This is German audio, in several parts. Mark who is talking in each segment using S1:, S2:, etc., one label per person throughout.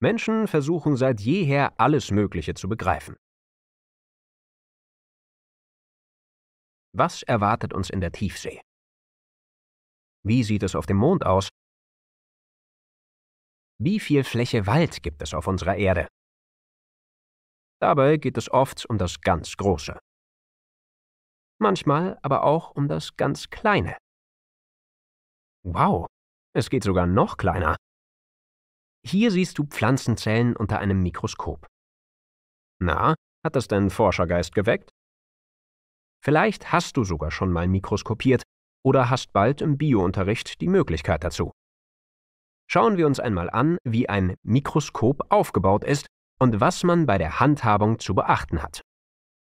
S1: Menschen versuchen seit jeher alles Mögliche zu begreifen. Was erwartet uns in der Tiefsee? Wie sieht es auf dem Mond aus?
S2: Wie viel Fläche Wald gibt es auf unserer Erde? Dabei geht es oft um das ganz Große. Manchmal aber auch um das ganz
S1: Kleine. Wow, es geht sogar noch kleiner.
S2: Hier siehst du Pflanzenzellen unter einem Mikroskop. Na, hat das deinen Forschergeist geweckt? Vielleicht hast du sogar schon mal mikroskopiert oder hast bald im Biounterricht die Möglichkeit dazu. Schauen wir uns einmal an, wie ein Mikroskop aufgebaut ist und was man bei der Handhabung zu beachten hat.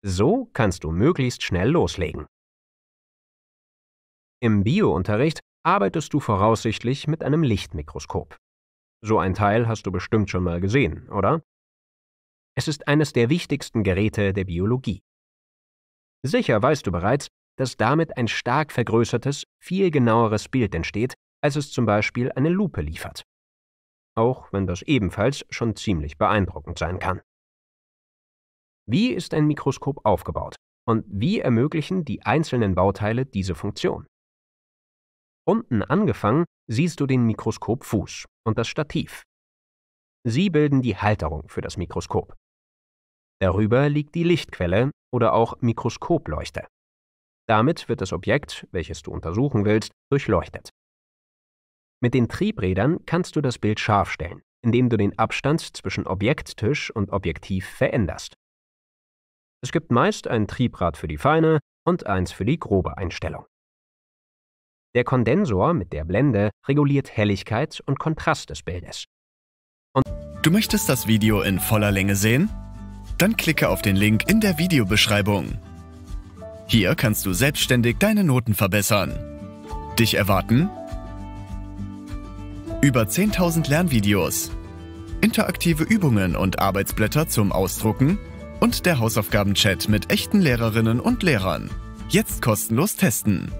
S2: So kannst du möglichst schnell loslegen. Im Biounterricht arbeitest du voraussichtlich mit einem Lichtmikroskop. So ein Teil hast du bestimmt schon mal gesehen, oder? Es ist eines der wichtigsten Geräte der Biologie. Sicher weißt du bereits, dass damit ein stark vergrößertes, viel genaueres Bild entsteht, als es zum Beispiel eine Lupe liefert. Auch wenn das ebenfalls schon ziemlich beeindruckend sein kann. Wie ist ein Mikroskop aufgebaut und wie ermöglichen die einzelnen Bauteile diese Funktion? Unten angefangen siehst du den Mikroskopfuß und das Stativ. Sie bilden die Halterung für das Mikroskop. Darüber liegt die Lichtquelle oder auch Mikroskopleuchte. Damit wird das Objekt, welches du untersuchen willst, durchleuchtet. Mit den Triebrädern kannst du das Bild scharf stellen, indem du den Abstand zwischen Objekttisch und Objektiv veränderst. Es gibt meist ein Triebrad für die feine und eins für die grobe Einstellung. Der Kondensor mit der Blende reguliert Helligkeit und Kontrast des Bildes.
S3: Und du möchtest das Video in voller Länge sehen? Dann klicke auf den Link in der Videobeschreibung. Hier kannst du selbstständig deine Noten verbessern. Dich erwarten über 10.000 Lernvideos, interaktive Übungen und Arbeitsblätter zum Ausdrucken und der Hausaufgaben-Chat mit echten Lehrerinnen und Lehrern. Jetzt kostenlos testen.